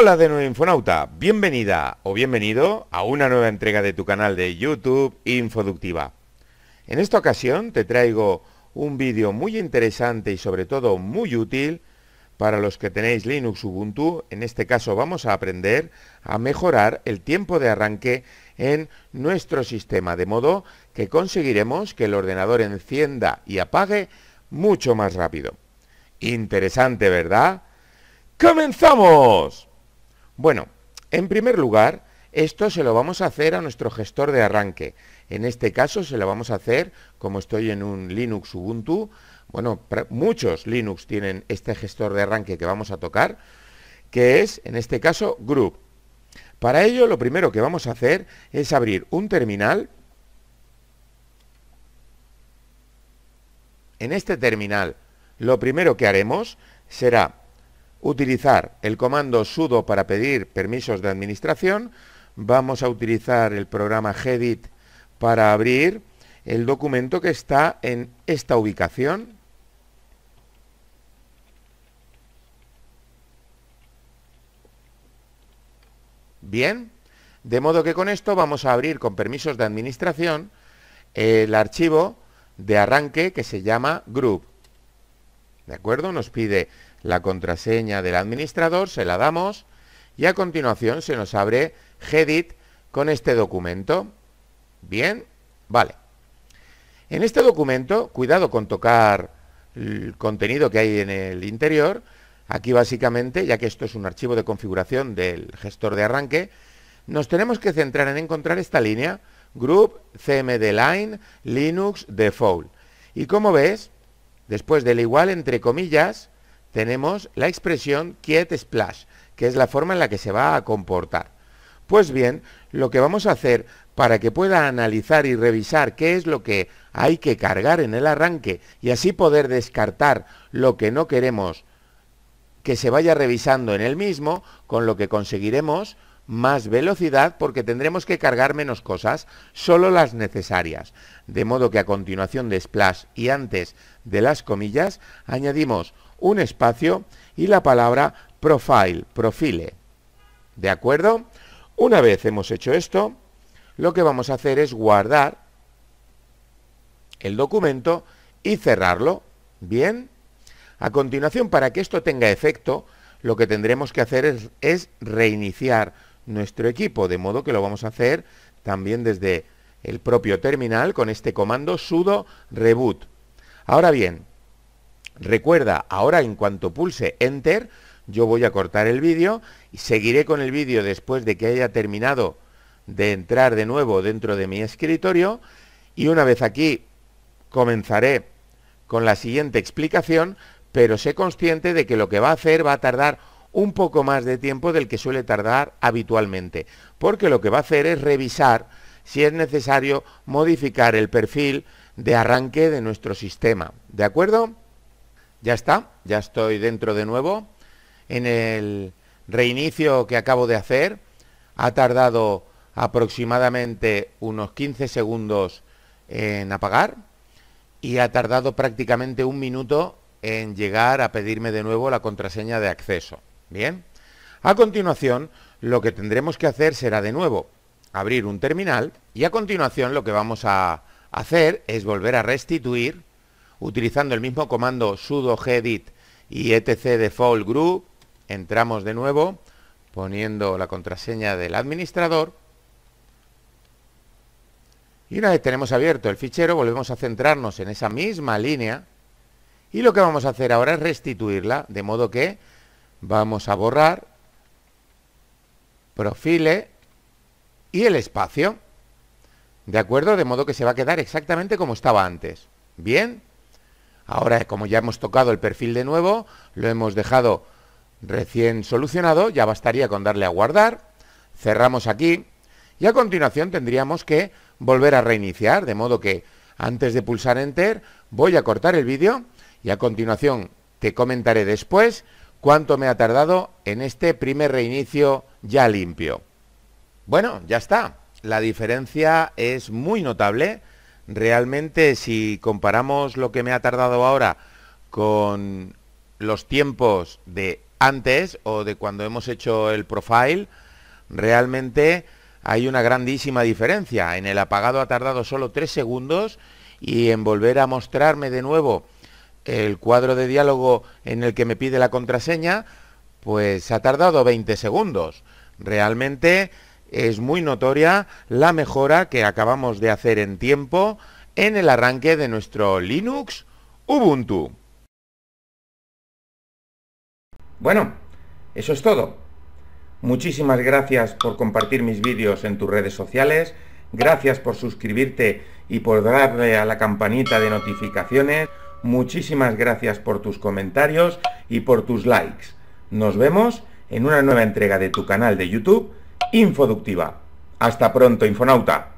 Hola de nuevo Infonauta, bienvenida o bienvenido a una nueva entrega de tu canal de YouTube Infoductiva. En esta ocasión te traigo un vídeo muy interesante y sobre todo muy útil para los que tenéis Linux Ubuntu. En este caso vamos a aprender a mejorar el tiempo de arranque en nuestro sistema, de modo que conseguiremos que el ordenador encienda y apague mucho más rápido. Interesante, ¿verdad? ¡Comenzamos! Bueno, en primer lugar, esto se lo vamos a hacer a nuestro gestor de arranque. En este caso se lo vamos a hacer, como estoy en un Linux Ubuntu, bueno, muchos Linux tienen este gestor de arranque que vamos a tocar, que es, en este caso, Group. Para ello, lo primero que vamos a hacer es abrir un terminal. En este terminal, lo primero que haremos será utilizar el comando sudo para pedir permisos de administración, vamos a utilizar el programa Gedit para abrir el documento que está en esta ubicación. Bien, de modo que con esto vamos a abrir con permisos de administración el archivo de arranque que se llama group. ¿De acuerdo? Nos pide la contraseña del administrador, se la damos y a continuación se nos abre Gedit con este documento. Bien, vale. En este documento, cuidado con tocar el contenido que hay en el interior. Aquí básicamente, ya que esto es un archivo de configuración del gestor de arranque, nos tenemos que centrar en encontrar esta línea group cmdline linux default. Y como ves, después del igual entre comillas, tenemos la expresión quiet splash, que es la forma en la que se va a comportar. Pues bien, lo que vamos a hacer para que pueda analizar y revisar qué es lo que hay que cargar en el arranque y así poder descartar lo que no queremos que se vaya revisando en el mismo, con lo que conseguiremos más velocidad porque tendremos que cargar menos cosas, solo las necesarias. De modo que a continuación de Splash y antes de las comillas añadimos un espacio y la palabra profile, profile. ¿De acuerdo? Una vez hemos hecho esto, lo que vamos a hacer es guardar el documento y cerrarlo. ¿Bien? A continuación, para que esto tenga efecto, lo que tendremos que hacer es, es reiniciar nuestro equipo, de modo que lo vamos a hacer también desde el propio terminal con este comando sudo reboot. Ahora bien, Recuerda, ahora en cuanto pulse Enter, yo voy a cortar el vídeo y seguiré con el vídeo después de que haya terminado de entrar de nuevo dentro de mi escritorio y una vez aquí comenzaré con la siguiente explicación, pero sé consciente de que lo que va a hacer va a tardar un poco más de tiempo del que suele tardar habitualmente, porque lo que va a hacer es revisar si es necesario modificar el perfil de arranque de nuestro sistema. ¿De acuerdo? Ya está, ya estoy dentro de nuevo. En el reinicio que acabo de hacer ha tardado aproximadamente unos 15 segundos en apagar y ha tardado prácticamente un minuto en llegar a pedirme de nuevo la contraseña de acceso. Bien, a continuación lo que tendremos que hacer será de nuevo abrir un terminal y a continuación lo que vamos a hacer es volver a restituir utilizando el mismo comando sudo gedit y etc default group, entramos de nuevo poniendo la contraseña del administrador y una vez tenemos abierto el fichero volvemos a centrarnos en esa misma línea y lo que vamos a hacer ahora es restituirla de modo que vamos a borrar profile y el espacio de acuerdo de modo que se va a quedar exactamente como estaba antes bien Ahora, como ya hemos tocado el perfil de nuevo, lo hemos dejado recién solucionado, ya bastaría con darle a guardar, cerramos aquí y a continuación tendríamos que volver a reiniciar, de modo que antes de pulsar Enter voy a cortar el vídeo y a continuación te comentaré después cuánto me ha tardado en este primer reinicio ya limpio. Bueno, ya está. La diferencia es muy notable. Realmente si comparamos lo que me ha tardado ahora con los tiempos de antes o de cuando hemos hecho el profile, realmente hay una grandísima diferencia. En el apagado ha tardado solo tres segundos y en volver a mostrarme de nuevo el cuadro de diálogo en el que me pide la contraseña, pues ha tardado 20 segundos. Realmente es muy notoria la mejora que acabamos de hacer en tiempo en el arranque de nuestro Linux Ubuntu. Bueno, eso es todo. Muchísimas gracias por compartir mis vídeos en tus redes sociales, gracias por suscribirte y por darle a la campanita de notificaciones, muchísimas gracias por tus comentarios y por tus likes. Nos vemos en una nueva entrega de tu canal de YouTube infoductiva. Hasta pronto, infonauta.